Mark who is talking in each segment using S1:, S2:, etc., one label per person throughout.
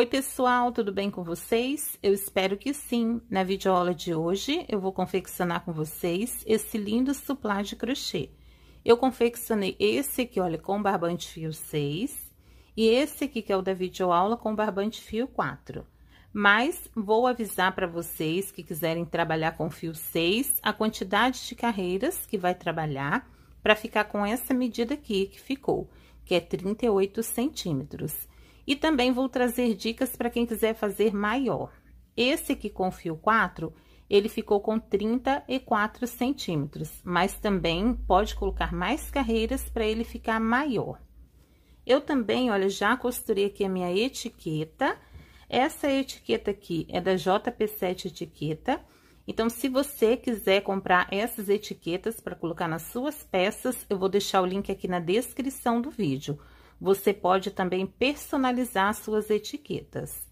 S1: Oi, pessoal, tudo bem com vocês? Eu espero que sim. Na videoaula de hoje, eu vou confeccionar com vocês esse lindo suplá de crochê. Eu confeccionei esse aqui, olha, com barbante fio 6, e esse aqui, que é o da videoaula, com barbante fio 4. Mas, vou avisar para vocês que quiserem trabalhar com fio 6, a quantidade de carreiras que vai trabalhar, para ficar com essa medida aqui que ficou, que é 38 centímetros. E também vou trazer dicas para quem quiser fazer maior. Esse aqui com fio 4, ele ficou com 34 centímetros, mas também pode colocar mais carreiras para ele ficar maior. Eu também, olha, já costurei aqui a minha etiqueta. Essa etiqueta aqui é da JP7 Etiqueta. Então, se você quiser comprar essas etiquetas para colocar nas suas peças, eu vou deixar o link aqui na descrição do vídeo. Você pode também personalizar suas etiquetas.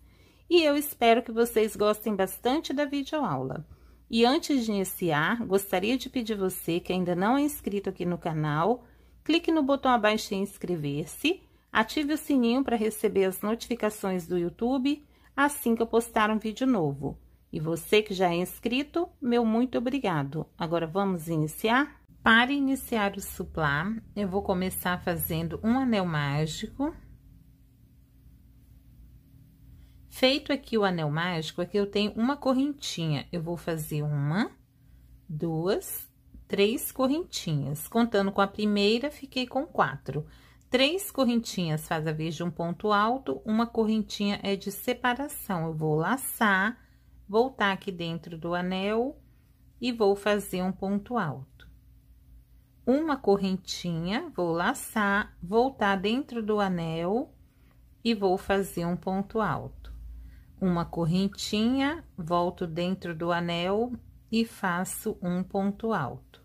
S1: E eu espero que vocês gostem bastante da videoaula. E antes de iniciar, gostaria de pedir você que ainda não é inscrito aqui no canal, clique no botão abaixo em inscrever-se, ative o sininho para receber as notificações do YouTube assim que eu postar um vídeo novo. E você que já é inscrito, meu muito obrigado. Agora vamos iniciar? Para iniciar o suplá, eu vou começar fazendo um anel mágico. Feito aqui o anel mágico, aqui eu tenho uma correntinha. Eu vou fazer uma, duas, três correntinhas. Contando com a primeira, fiquei com quatro. Três correntinhas faz a vez de um ponto alto, uma correntinha é de separação. Eu vou laçar, voltar aqui dentro do anel e vou fazer um ponto alto uma correntinha, vou laçar, voltar dentro do anel e vou fazer um ponto alto. Uma correntinha, volto dentro do anel e faço um ponto alto.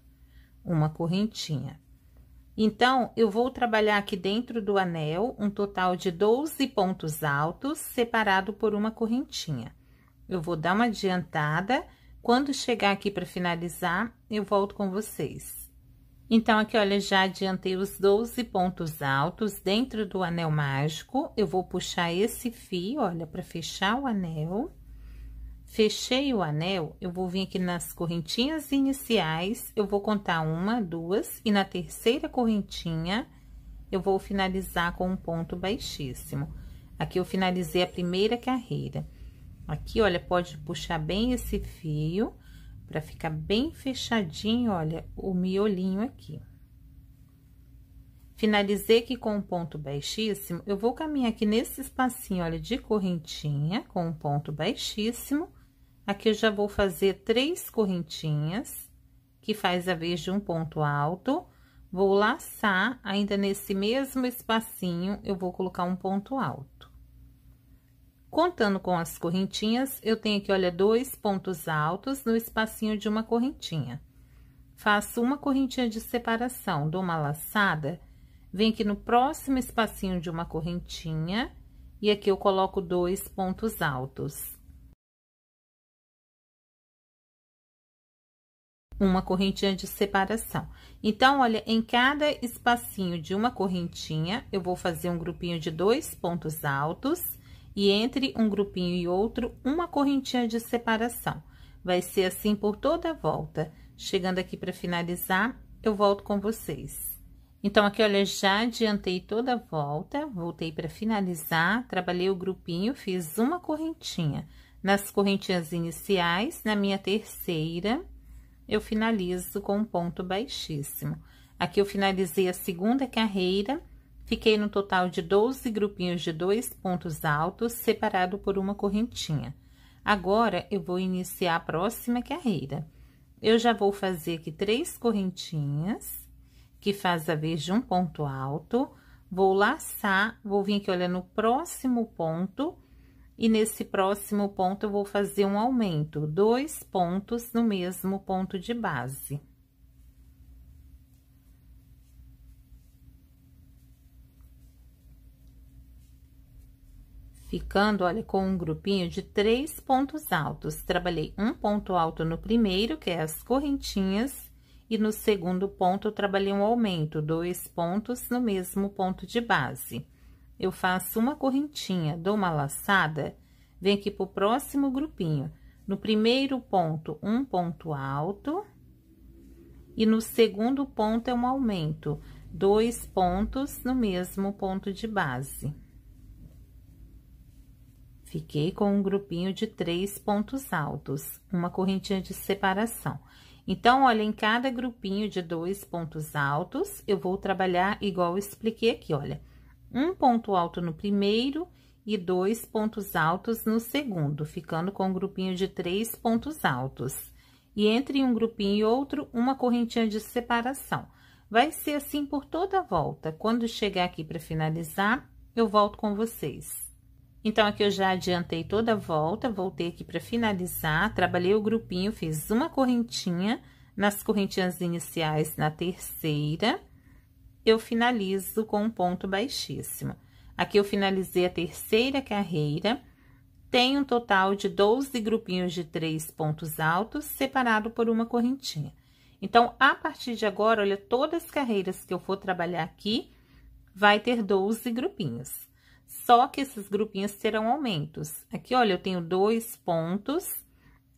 S1: Uma correntinha. Então, eu vou trabalhar aqui dentro do anel um total de 12 pontos altos, separado por uma correntinha. Eu vou dar uma adiantada, quando chegar aqui para finalizar, eu volto com vocês. Então, aqui, olha, já adiantei os 12 pontos altos dentro do anel mágico. Eu vou puxar esse fio, olha, para fechar o anel. Fechei o anel, eu vou vir aqui nas correntinhas iniciais, eu vou contar uma, duas, e na terceira correntinha, eu vou finalizar com um ponto baixíssimo. Aqui, eu finalizei a primeira carreira. Aqui, olha, pode puxar bem esse fio para ficar bem fechadinho, olha, o miolinho aqui. Finalizei aqui com um ponto baixíssimo, eu vou caminhar aqui nesse espacinho, olha, de correntinha, com um ponto baixíssimo. Aqui eu já vou fazer três correntinhas, que faz a vez de um ponto alto. Vou laçar, ainda nesse mesmo espacinho, eu vou colocar um ponto alto. Contando com as correntinhas, eu tenho aqui, olha, dois pontos altos no espacinho de uma correntinha. Faço uma correntinha de separação, dou uma laçada, venho aqui no próximo espacinho de uma correntinha, e aqui eu coloco dois pontos altos. Uma correntinha de separação. Então, olha, em cada espacinho de uma correntinha, eu vou fazer um grupinho de dois pontos altos e entre um grupinho e outro, uma correntinha de separação. Vai ser assim por toda a volta. Chegando aqui para finalizar, eu volto com vocês. Então, aqui, olha, já adiantei toda a volta, voltei para finalizar, trabalhei o grupinho, fiz uma correntinha. Nas correntinhas iniciais, na minha terceira, eu finalizo com um ponto baixíssimo. Aqui, eu finalizei a segunda carreira Fiquei no total de 12 grupinhos de dois pontos altos, separado por uma correntinha. Agora, eu vou iniciar a próxima carreira. Eu já vou fazer aqui três correntinhas, que faz a vez de um ponto alto. Vou laçar, vou vir aqui, olha, no próximo ponto, e nesse próximo ponto eu vou fazer um aumento, dois pontos no mesmo ponto de base. ficando, olha, com um grupinho de três pontos altos. Trabalhei um ponto alto no primeiro, que é as correntinhas, e no segundo ponto trabalhei um aumento, dois pontos no mesmo ponto de base. Eu faço uma correntinha, dou uma laçada, venho aqui pro próximo grupinho. No primeiro ponto, um ponto alto, e no segundo ponto é um aumento, dois pontos no mesmo ponto de base. Fiquei com um grupinho de três pontos altos, uma correntinha de separação. Então, olha, em cada grupinho de dois pontos altos, eu vou trabalhar igual eu expliquei aqui, olha. Um ponto alto no primeiro e dois pontos altos no segundo, ficando com um grupinho de três pontos altos. E entre um grupinho e outro, uma correntinha de separação. Vai ser assim por toda a volta. Quando chegar aqui para finalizar, eu volto com vocês. Então, aqui eu já adiantei toda a volta, voltei aqui para finalizar, trabalhei o grupinho, fiz uma correntinha, nas correntinhas iniciais, na terceira, eu finalizo com um ponto baixíssimo. Aqui eu finalizei a terceira carreira, tem um total de 12 grupinhos de três pontos altos, separado por uma correntinha. Então, a partir de agora, olha, todas as carreiras que eu for trabalhar aqui, vai ter 12 grupinhos. Só que esses grupinhos terão aumentos. Aqui, olha, eu tenho dois pontos.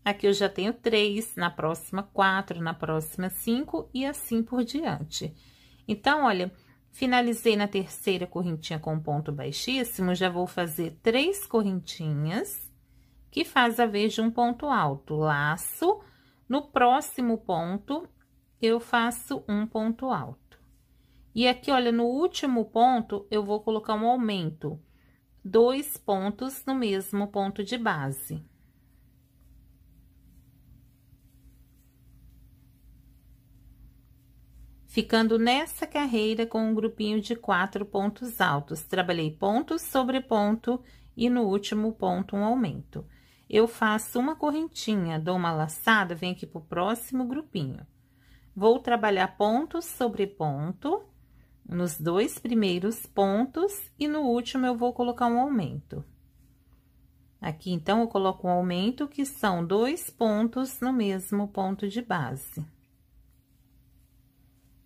S1: Aqui eu já tenho três, na próxima quatro, na próxima cinco e assim por diante. Então, olha, finalizei na terceira correntinha com ponto baixíssimo, já vou fazer três correntinhas, que faz a vez de um ponto alto. Laço, no próximo ponto, eu faço um ponto alto. E aqui, olha, no último ponto, eu vou colocar um aumento dois pontos no mesmo ponto de base. Ficando nessa carreira com um grupinho de quatro pontos altos, trabalhei ponto sobre ponto e no último ponto um aumento. Eu faço uma correntinha, dou uma laçada, venho aqui pro próximo grupinho. Vou trabalhar ponto sobre ponto nos dois primeiros pontos e no último eu vou colocar um aumento. Aqui, então, eu coloco um aumento que são dois pontos no mesmo ponto de base.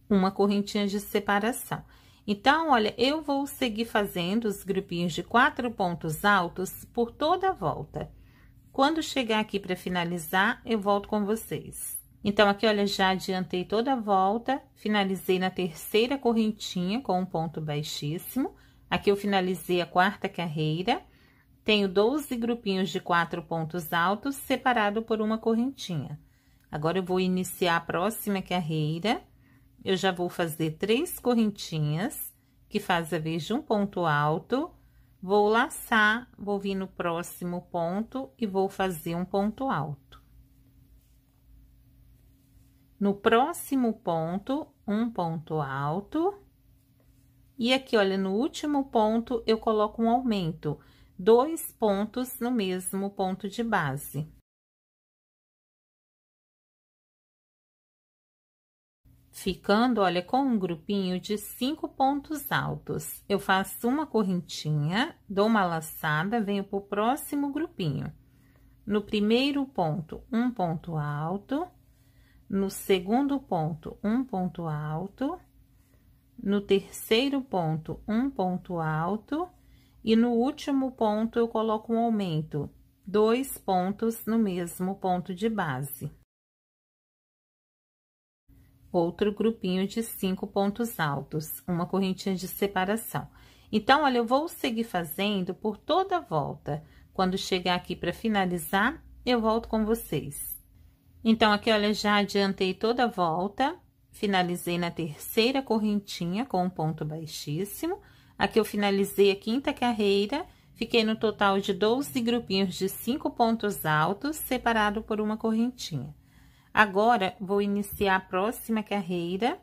S1: Uma correntinha de separação. Então, olha, eu vou seguir fazendo os grupinhos de quatro pontos altos por toda a volta. Quando chegar aqui para finalizar, eu volto com vocês. Então, aqui, olha, já adiantei toda a volta, finalizei na terceira correntinha com um ponto baixíssimo. Aqui eu finalizei a quarta carreira. Tenho 12 grupinhos de quatro pontos altos, separado por uma correntinha. Agora, eu vou iniciar a próxima carreira. Eu já vou fazer três correntinhas, que faz a vez de um ponto alto. Vou laçar, vou vir no próximo ponto e vou fazer um ponto alto. No próximo ponto, um ponto alto. E aqui, olha, no último ponto, eu coloco um aumento. Dois pontos no mesmo ponto de base. Ficando, olha, com um grupinho de cinco pontos altos. Eu faço uma correntinha, dou uma laçada, venho pro próximo grupinho. No primeiro ponto, um ponto alto. No segundo ponto, um ponto alto. No terceiro ponto, um ponto alto. E no último ponto, eu coloco um aumento, dois pontos no mesmo ponto de base. Outro grupinho de cinco pontos altos, uma correntinha de separação. Então, olha, eu vou seguir fazendo por toda a volta. Quando chegar aqui para finalizar, eu volto com vocês. Então, aqui, olha, já adiantei toda a volta, finalizei na terceira correntinha com um ponto baixíssimo. Aqui, eu finalizei a quinta carreira, fiquei no total de 12 grupinhos de cinco pontos altos, separado por uma correntinha. Agora, vou iniciar a próxima carreira,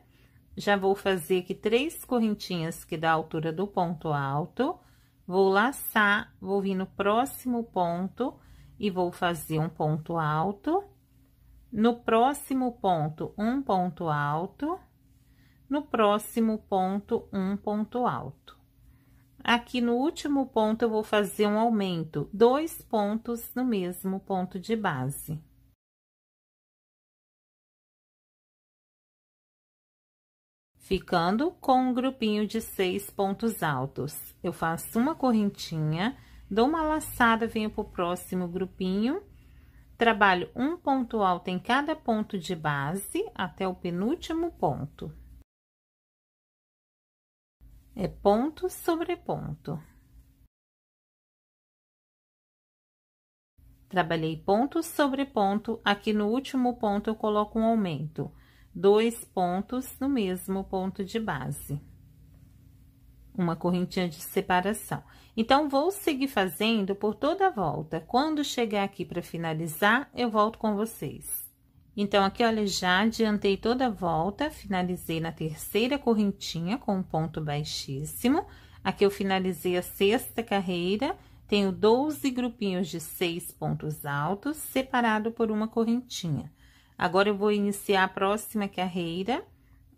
S1: já vou fazer aqui três correntinhas que dá a altura do ponto alto, vou laçar, vou vir no próximo ponto e vou fazer um ponto alto no próximo ponto, um ponto alto, no próximo ponto, um ponto alto. Aqui no último ponto, eu vou fazer um aumento, dois pontos no mesmo ponto de base. Ficando com um grupinho de seis pontos altos. Eu faço uma correntinha, dou uma laçada, venho pro próximo grupinho Trabalho um ponto alto em cada ponto de base até o penúltimo ponto. É ponto sobre ponto. Trabalhei ponto sobre ponto, aqui no último ponto eu coloco um aumento. Dois pontos no mesmo ponto de base. Uma correntinha de separação. Então, vou seguir fazendo por toda a volta. Quando chegar aqui para finalizar, eu volto com vocês. Então, aqui, olha, já adiantei toda a volta, finalizei na terceira correntinha com um ponto baixíssimo. Aqui, eu finalizei a sexta carreira, tenho 12 grupinhos de seis pontos altos, separado por uma correntinha. Agora, eu vou iniciar a próxima carreira.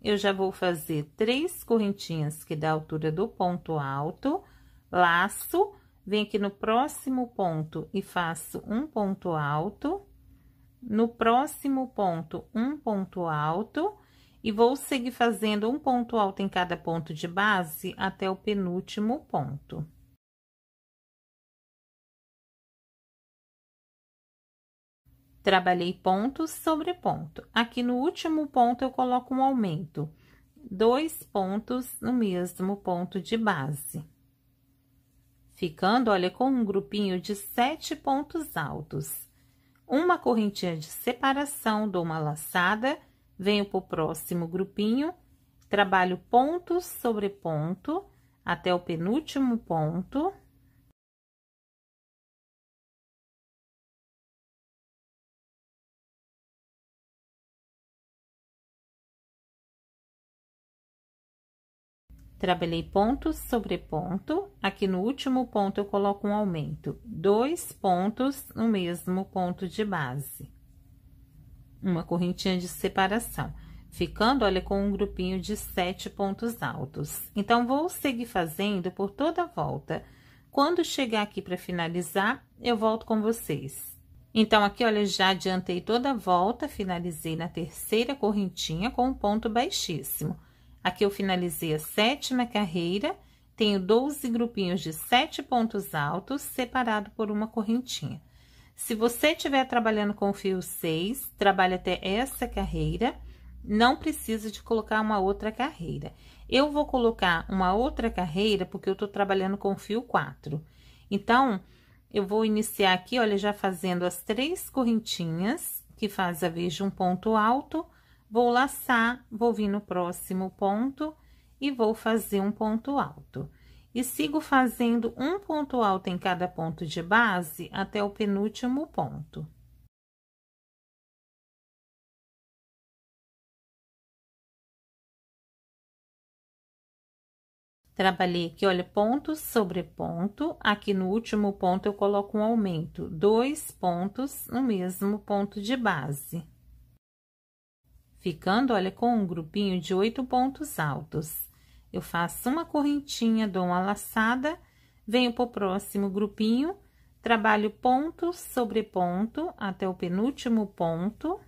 S1: Eu já vou fazer três correntinhas que dá a altura do ponto alto laço, venho aqui no próximo ponto e faço um ponto alto, no próximo ponto, um ponto alto, e vou seguir fazendo um ponto alto em cada ponto de base até o penúltimo ponto. Trabalhei ponto sobre ponto. Aqui no último ponto, eu coloco um aumento. Dois pontos no mesmo ponto de base ficando, olha, com um grupinho de sete pontos altos. Uma correntinha de separação, dou uma laçada, venho para o próximo grupinho, trabalho ponto sobre ponto até o penúltimo ponto. Trabalhei ponto sobre ponto, aqui no último ponto eu coloco um aumento, dois pontos no mesmo ponto de base. Uma correntinha de separação, ficando, olha, com um grupinho de sete pontos altos. Então, vou seguir fazendo por toda a volta. Quando chegar aqui para finalizar, eu volto com vocês. Então, aqui, olha, já adiantei toda a volta, finalizei na terceira correntinha com um ponto baixíssimo. Aqui eu finalizei a sétima carreira, tenho 12 grupinhos de 7 pontos altos, separado por uma correntinha. Se você estiver trabalhando com fio 6, trabalhe até essa carreira, não precisa de colocar uma outra carreira. Eu vou colocar uma outra carreira porque eu tô trabalhando com fio 4. Então, eu vou iniciar aqui, olha, já fazendo as três correntinhas, que faz a vez de um ponto alto, vou laçar, vou vir no próximo ponto e vou fazer um ponto alto. E sigo fazendo um ponto alto em cada ponto de base até o penúltimo ponto. Trabalhei aqui, olha, ponto sobre ponto. Aqui no último ponto, eu coloco um aumento, dois pontos no mesmo ponto de base ficando, olha, com um grupinho de oito pontos altos. Eu faço uma correntinha, dou uma laçada, venho pro próximo grupinho, trabalho ponto sobre ponto até o penúltimo ponto.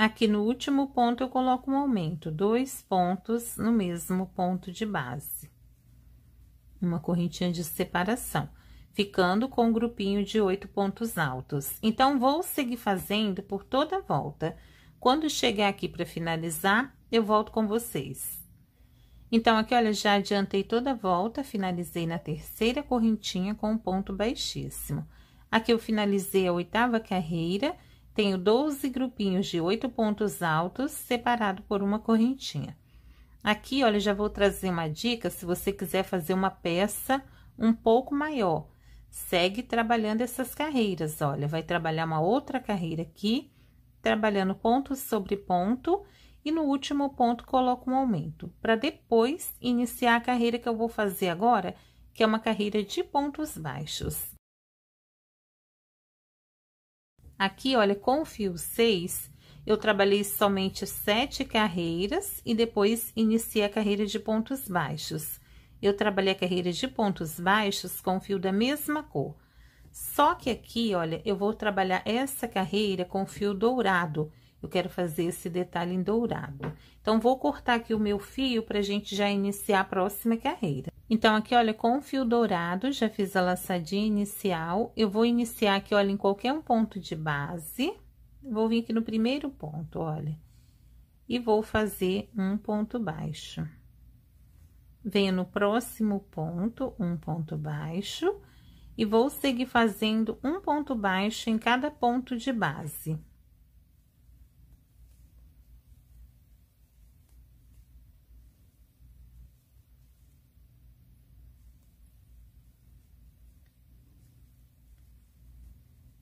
S1: Aqui no último ponto, eu coloco um aumento, dois pontos no mesmo ponto de base. Uma correntinha de separação, ficando com um grupinho de oito pontos altos. Então, vou seguir fazendo por toda a volta. Quando chegar aqui para finalizar, eu volto com vocês. Então, aqui, olha, já adiantei toda a volta, finalizei na terceira correntinha com um ponto baixíssimo. Aqui, eu finalizei a oitava carreira tenho 12 grupinhos de oito pontos altos, separado por uma correntinha. Aqui, olha, já vou trazer uma dica, se você quiser fazer uma peça um pouco maior. Segue trabalhando essas carreiras, olha, vai trabalhar uma outra carreira aqui, trabalhando ponto sobre ponto, e no último ponto coloca um aumento, para depois iniciar a carreira que eu vou fazer agora, que é uma carreira de pontos baixos. Aqui, olha, com o fio 6, eu trabalhei somente sete carreiras e depois iniciei a carreira de pontos baixos. Eu trabalhei a carreira de pontos baixos com fio da mesma cor. Só que aqui, olha, eu vou trabalhar essa carreira com fio dourado. Eu quero fazer esse detalhe em dourado. Então, vou cortar aqui o meu fio para a gente já iniciar a próxima carreira. Então, aqui, olha, com o fio dourado, já fiz a laçadinha inicial. Eu vou iniciar aqui, olha, em qualquer um ponto de base. Vou vir aqui no primeiro ponto, olha. E vou fazer um ponto baixo. Venho no próximo ponto, um ponto baixo. E vou seguir fazendo um ponto baixo em cada ponto de base.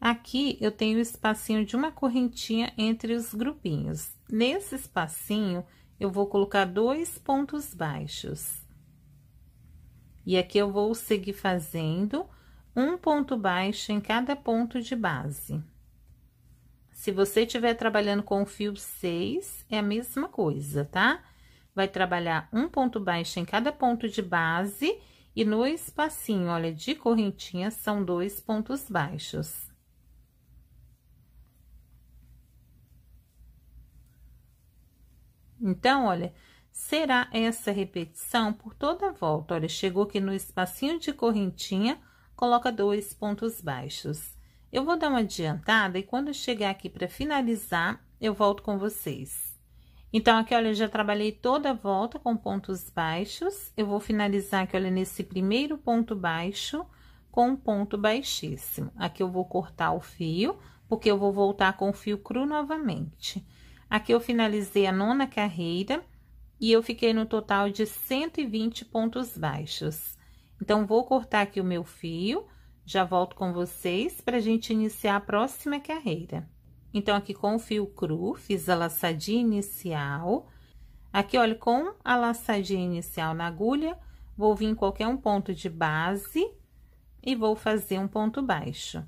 S1: Aqui, eu tenho o espacinho de uma correntinha entre os grupinhos. Nesse espacinho, eu vou colocar dois pontos baixos. E aqui, eu vou seguir fazendo um ponto baixo em cada ponto de base. Se você estiver trabalhando com fio 6, é a mesma coisa, tá? Vai trabalhar um ponto baixo em cada ponto de base e no espacinho, olha, de correntinha, são dois pontos baixos. Então, olha, será essa repetição por toda a volta. Olha, chegou aqui no espacinho de correntinha, coloca dois pontos baixos. Eu vou dar uma adiantada e quando chegar aqui para finalizar, eu volto com vocês. Então, aqui, olha, eu já trabalhei toda a volta com pontos baixos. Eu vou finalizar aqui, olha, nesse primeiro ponto baixo com um ponto baixíssimo. Aqui eu vou cortar o fio, porque eu vou voltar com o fio cru novamente. Aqui eu finalizei a nona carreira e eu fiquei no total de 120 pontos baixos. Então, vou cortar aqui o meu fio, já volto com vocês para a gente iniciar a próxima carreira. Então, aqui com o fio cru, fiz a laçadinha inicial. Aqui, olha, com a laçadinha inicial na agulha, vou vir em qualquer um ponto de base e vou fazer um ponto baixo.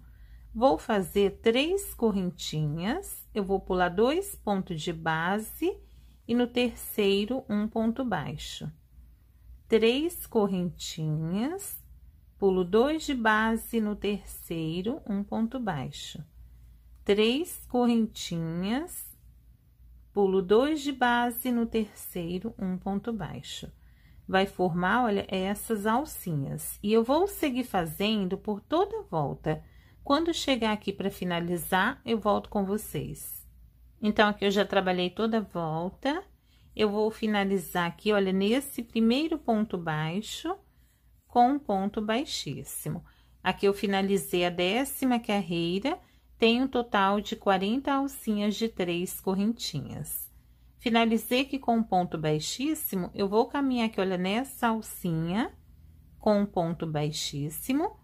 S1: Vou fazer três correntinhas eu vou pular dois pontos de base e no terceiro, um ponto baixo. Três correntinhas, pulo dois de base no terceiro, um ponto baixo. Três correntinhas, pulo dois de base no terceiro, um ponto baixo. Vai formar, olha, essas alcinhas. E eu vou seguir fazendo por toda a volta. Quando chegar aqui para finalizar, eu volto com vocês. Então, aqui eu já trabalhei toda a volta. Eu vou finalizar aqui, olha, nesse primeiro ponto baixo com um ponto baixíssimo. Aqui eu finalizei a décima carreira, tem um total de 40 alcinhas de três correntinhas. Finalizei aqui com um ponto baixíssimo, eu vou caminhar aqui, olha, nessa alcinha com um ponto baixíssimo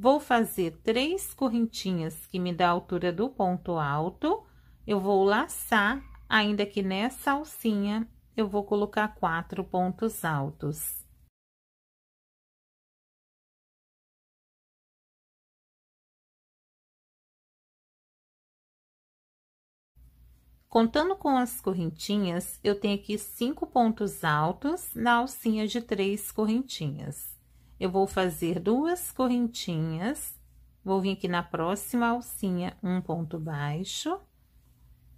S1: Vou fazer três correntinhas que me dá a altura do ponto alto. Eu vou laçar, ainda que nessa alcinha, eu vou colocar quatro pontos altos. Contando com as correntinhas, eu tenho aqui cinco pontos altos na alcinha de três correntinhas eu vou fazer duas correntinhas, vou vir aqui na próxima alcinha, um ponto baixo,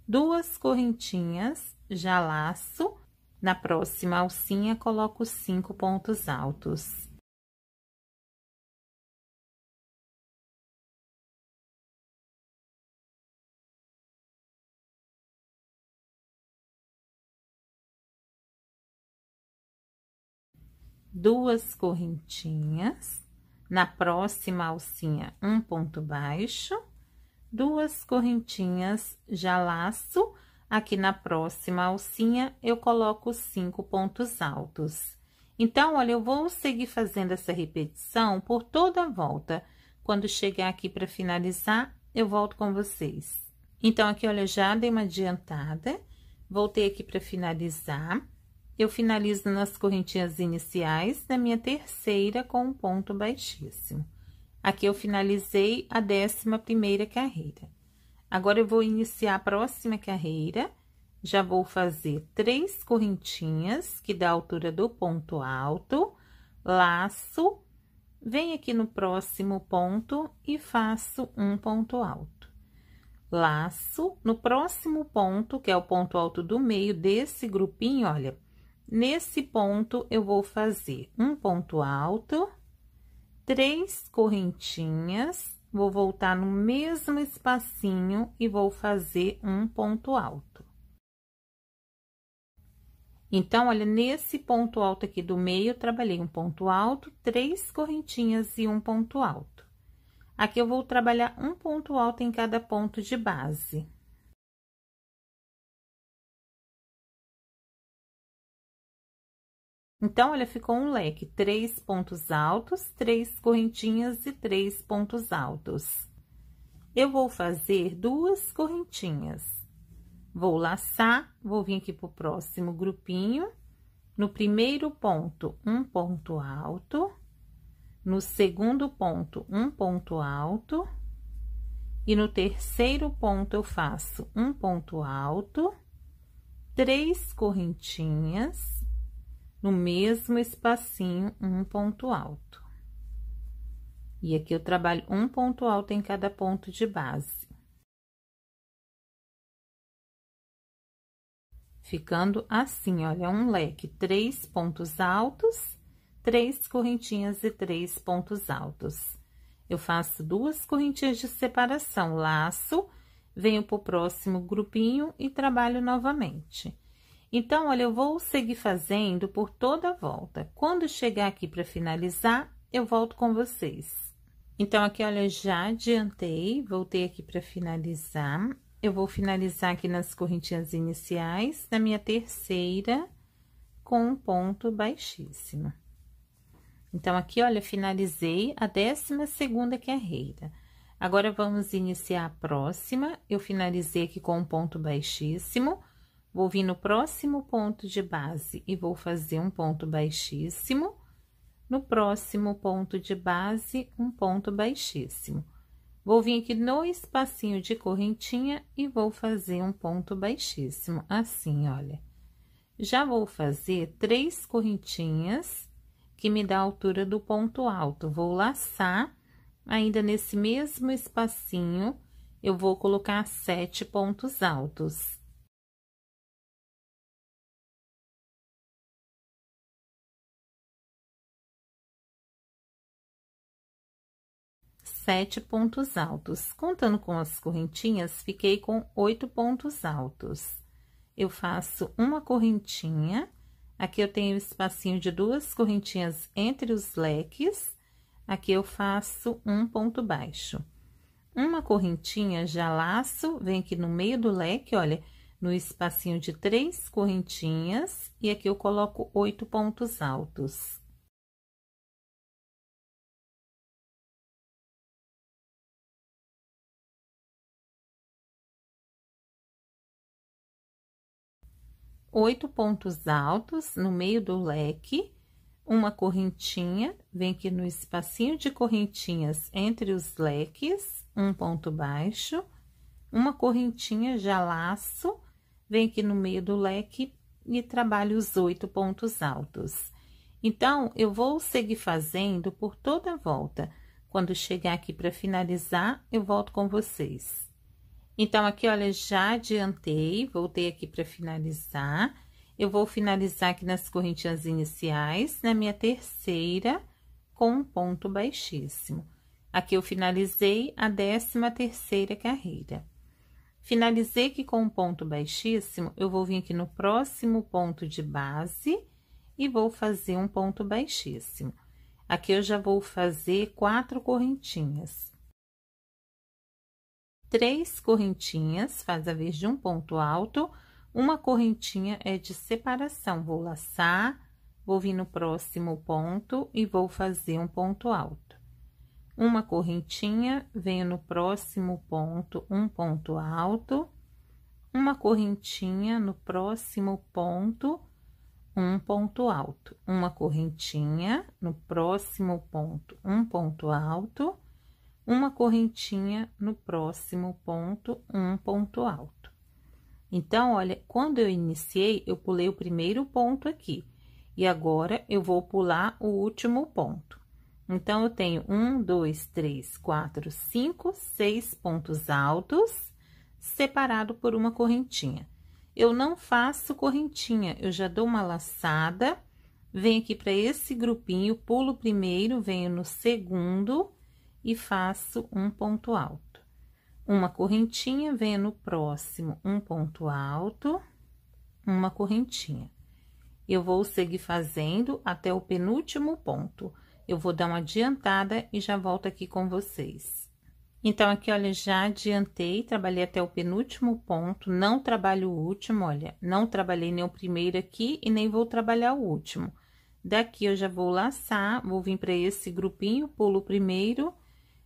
S1: duas correntinhas, já laço, na próxima alcinha, coloco cinco pontos altos. duas correntinhas, na próxima alcinha, um ponto baixo, duas correntinhas, já laço, aqui na próxima alcinha, eu coloco cinco pontos altos. Então, olha, eu vou seguir fazendo essa repetição por toda a volta. Quando chegar aqui para finalizar, eu volto com vocês. Então, aqui, olha, já dei uma adiantada, voltei aqui para finalizar. Eu finalizo nas correntinhas iniciais da minha terceira com um ponto baixíssimo. Aqui, eu finalizei a décima primeira carreira. Agora, eu vou iniciar a próxima carreira. Já vou fazer três correntinhas, que dá a altura do ponto alto, laço, venho aqui no próximo ponto e faço um ponto alto. Laço, no próximo ponto, que é o ponto alto do meio desse grupinho, olha Nesse ponto, eu vou fazer um ponto alto, três correntinhas, vou voltar no mesmo espacinho e vou fazer um ponto alto. Então, olha, nesse ponto alto aqui do meio, trabalhei um ponto alto, três correntinhas e um ponto alto. Aqui eu vou trabalhar um ponto alto em cada ponto de base. Então, olha, ficou um leque, três pontos altos, três correntinhas e três pontos altos. Eu vou fazer duas correntinhas. Vou laçar, vou vir aqui pro próximo grupinho. No primeiro ponto, um ponto alto. No segundo ponto, um ponto alto. E no terceiro ponto, eu faço um ponto alto, três correntinhas no mesmo espacinho, um ponto alto. E aqui eu trabalho um ponto alto em cada ponto de base. Ficando assim, olha, um leque, três pontos altos, três correntinhas e três pontos altos. Eu faço duas correntinhas de separação, laço, venho pro próximo grupinho e trabalho novamente. Então, olha, eu vou seguir fazendo por toda a volta. Quando chegar aqui para finalizar, eu volto com vocês. Então, aqui, olha, já adiantei, voltei aqui para finalizar. Eu vou finalizar aqui nas correntinhas iniciais, na minha terceira, com um ponto baixíssimo. Então, aqui, olha, finalizei a décima segunda carreira. Agora, vamos iniciar a próxima. Eu finalizei aqui com um ponto baixíssimo Vou vir no próximo ponto de base e vou fazer um ponto baixíssimo. No próximo ponto de base, um ponto baixíssimo. Vou vir aqui no espacinho de correntinha e vou fazer um ponto baixíssimo, assim, olha. Já vou fazer três correntinhas, que me dá a altura do ponto alto. Vou laçar, ainda nesse mesmo espacinho, eu vou colocar sete pontos altos. sete pontos altos. Contando com as correntinhas, fiquei com oito pontos altos. Eu faço uma correntinha, aqui eu tenho um espacinho de duas correntinhas entre os leques, aqui eu faço um ponto baixo. Uma correntinha, já laço, vem aqui no meio do leque, olha, no espacinho de três correntinhas, e aqui eu coloco oito pontos altos. oito pontos altos no meio do leque, uma correntinha, vem aqui no espacinho de correntinhas entre os leques, um ponto baixo, uma correntinha já laço, vem aqui no meio do leque e trabalho os oito pontos altos. Então, eu vou seguir fazendo por toda a volta. Quando chegar aqui para finalizar, eu volto com vocês. Então, aqui, olha, já adiantei, voltei aqui para finalizar. Eu vou finalizar aqui nas correntinhas iniciais, na minha terceira, com um ponto baixíssimo. Aqui, eu finalizei a décima terceira carreira. Finalizei aqui com um ponto baixíssimo, eu vou vir aqui no próximo ponto de base e vou fazer um ponto baixíssimo. Aqui, eu já vou fazer quatro correntinhas três correntinhas, faz a vez de um ponto alto, uma correntinha é de separação. Vou laçar, vou vir no próximo ponto e vou fazer um ponto alto. Uma correntinha, venho no próximo ponto, um ponto alto. Uma correntinha no próximo ponto, um ponto alto. Uma correntinha no próximo ponto, um ponto alto uma correntinha no próximo ponto, um ponto alto. Então, olha, quando eu iniciei, eu pulei o primeiro ponto aqui, e agora eu vou pular o último ponto. Então, eu tenho um, dois, três, quatro, cinco, seis pontos altos, separado por uma correntinha. Eu não faço correntinha, eu já dou uma laçada, venho aqui para esse grupinho, pulo o primeiro, venho no segundo e faço um ponto alto. Uma correntinha, vem no próximo um ponto alto, uma correntinha. Eu vou seguir fazendo até o penúltimo ponto. Eu vou dar uma adiantada e já volto aqui com vocês. Então, aqui, olha, já adiantei, trabalhei até o penúltimo ponto, não trabalho o último, olha, não trabalhei nem o primeiro aqui e nem vou trabalhar o último. Daqui, eu já vou laçar, vou vir para esse grupinho, pulo o primeiro,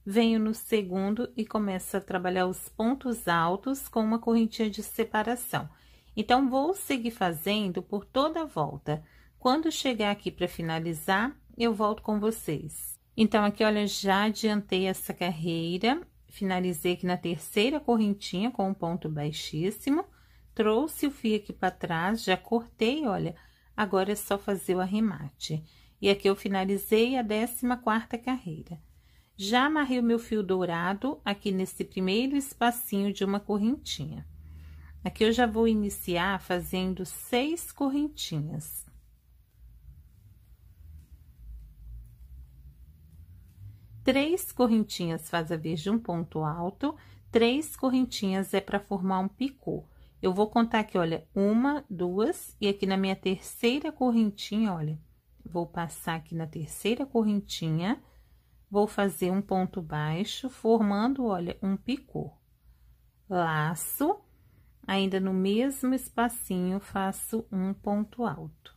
S1: venho no segundo e começo a trabalhar os pontos altos com uma correntinha de separação. Então, vou seguir fazendo por toda a volta. Quando chegar aqui para finalizar, eu volto com vocês. Então, aqui, olha, já adiantei essa carreira, finalizei aqui na terceira correntinha com um ponto baixíssimo, trouxe o fio aqui para trás, já cortei, olha, agora é só fazer o arremate. E aqui eu finalizei a décima quarta carreira. Já amarrei o meu fio dourado aqui nesse primeiro espacinho de uma correntinha. Aqui eu já vou iniciar fazendo seis correntinhas. Três correntinhas faz a vez de um ponto alto, três correntinhas é para formar um picô. Eu vou contar aqui, olha, uma, duas, e aqui na minha terceira correntinha, olha, vou passar aqui na terceira correntinha vou fazer um ponto baixo, formando, olha, um picô. Laço, ainda no mesmo espacinho, faço um ponto alto.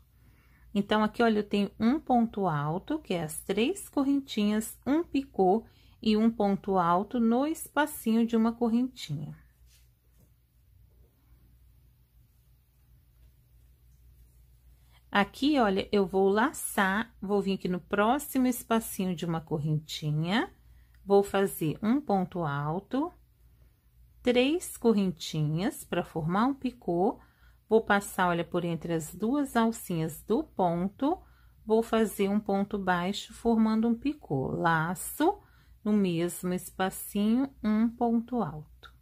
S1: Então, aqui, olha, eu tenho um ponto alto, que é as três correntinhas, um picô e um ponto alto no espacinho de uma correntinha. Aqui, olha, eu vou laçar, vou vir aqui no próximo espacinho de uma correntinha, vou fazer um ponto alto, três correntinhas para formar um picô, vou passar, olha, por entre as duas alcinhas do ponto, vou fazer um ponto baixo formando um picô, laço, no mesmo espacinho, um ponto alto.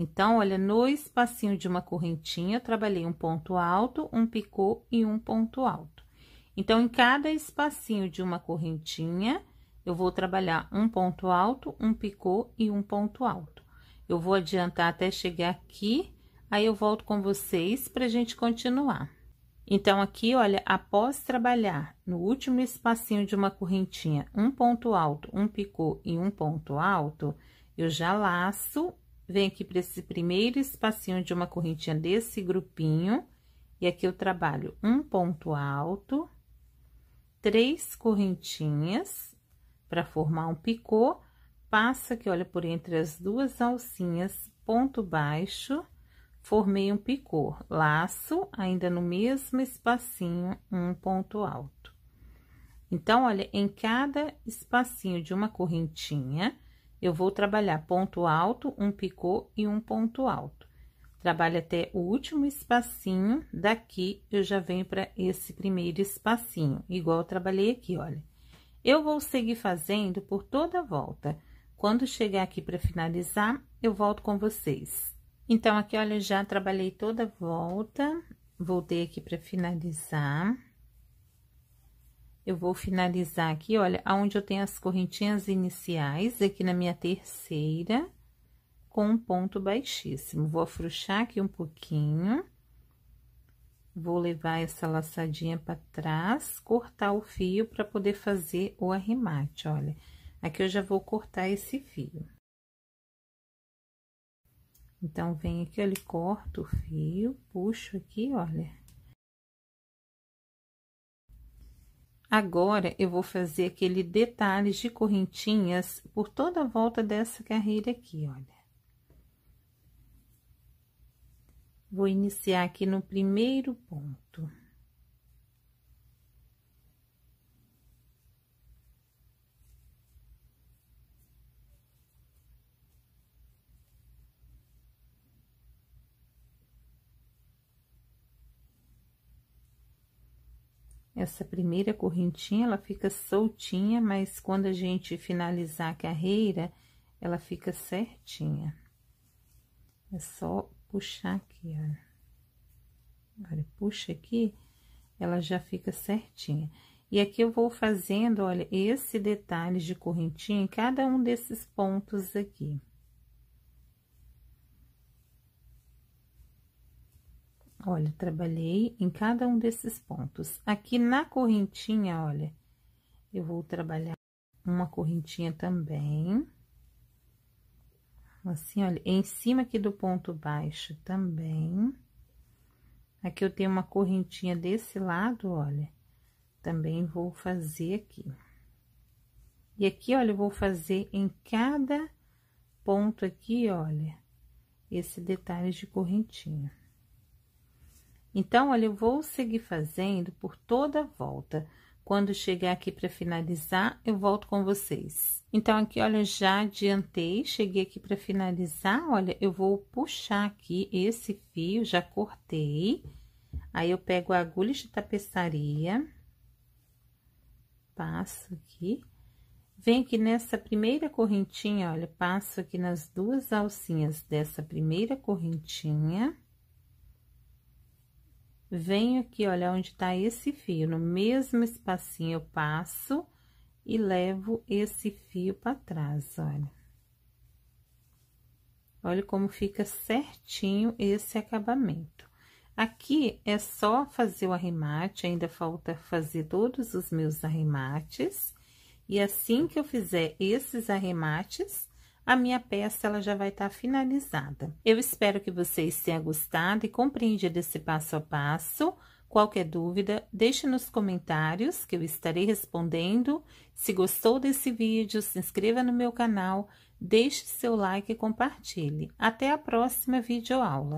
S1: Então, olha, no espacinho de uma correntinha, eu trabalhei um ponto alto, um picô e um ponto alto. Então, em cada espacinho de uma correntinha, eu vou trabalhar um ponto alto, um picô e um ponto alto. Eu vou adiantar até chegar aqui, aí eu volto com vocês para a gente continuar. Então, aqui, olha, após trabalhar no último espacinho de uma correntinha, um ponto alto, um picô e um ponto alto, eu já laço Venho aqui para esse primeiro espacinho de uma correntinha desse grupinho. E aqui eu trabalho um ponto alto, três correntinhas para formar um picô. Passa que olha, por entre as duas alcinhas, ponto baixo, formei um picô. Laço, ainda no mesmo espacinho, um ponto alto. Então, olha, em cada espacinho de uma correntinha, eu vou trabalhar ponto alto, um picô e um ponto alto. Trabalho até o último espacinho, daqui eu já venho para esse primeiro espacinho, igual eu trabalhei aqui, olha. Eu vou seguir fazendo por toda a volta. Quando chegar aqui para finalizar, eu volto com vocês. Então, aqui, olha, já trabalhei toda a volta, voltei aqui para finalizar eu vou finalizar aqui, olha, aonde eu tenho as correntinhas iniciais, aqui na minha terceira, com um ponto baixíssimo. Vou afrouxar aqui um pouquinho, vou levar essa laçadinha para trás, cortar o fio para poder fazer o arremate, olha. Aqui eu já vou cortar esse fio. Então, vem aqui, olha, corto o fio, puxo aqui, olha, Agora, eu vou fazer aquele detalhe de correntinhas por toda a volta dessa carreira aqui, olha. Vou iniciar aqui no primeiro ponto. Essa primeira correntinha, ela fica soltinha, mas quando a gente finalizar a carreira, ela fica certinha. É só puxar aqui, olha. Agora, puxa aqui, ela já fica certinha. E aqui eu vou fazendo, olha, esse detalhe de correntinha em cada um desses pontos aqui. Olha, trabalhei em cada um desses pontos. Aqui na correntinha, olha, eu vou trabalhar uma correntinha também. Assim, olha, em cima aqui do ponto baixo também. Aqui eu tenho uma correntinha desse lado, olha, também vou fazer aqui. E aqui, olha, eu vou fazer em cada ponto aqui, olha, esse detalhe de correntinha. Então, olha, eu vou seguir fazendo por toda a volta. Quando chegar aqui para finalizar, eu volto com vocês. Então, aqui, olha, já adiantei, cheguei aqui para finalizar, olha, eu vou puxar aqui esse fio, já cortei. Aí, eu pego a agulha de tapeçaria, passo aqui. Venho aqui nessa primeira correntinha, olha, passo aqui nas duas alcinhas dessa primeira correntinha venho aqui, olha, onde tá esse fio, no mesmo espacinho eu passo e levo esse fio para trás, olha. Olha como fica certinho esse acabamento. Aqui é só fazer o arremate, ainda falta fazer todos os meus arremates. E assim que eu fizer esses arremates, a minha peça ela já vai estar tá finalizada. Eu espero que vocês tenham gostado e compreendido esse passo a passo. Qualquer dúvida, deixe nos comentários que eu estarei respondendo. Se gostou desse vídeo, se inscreva no meu canal, deixe seu like e compartilhe. Até a próxima videoaula.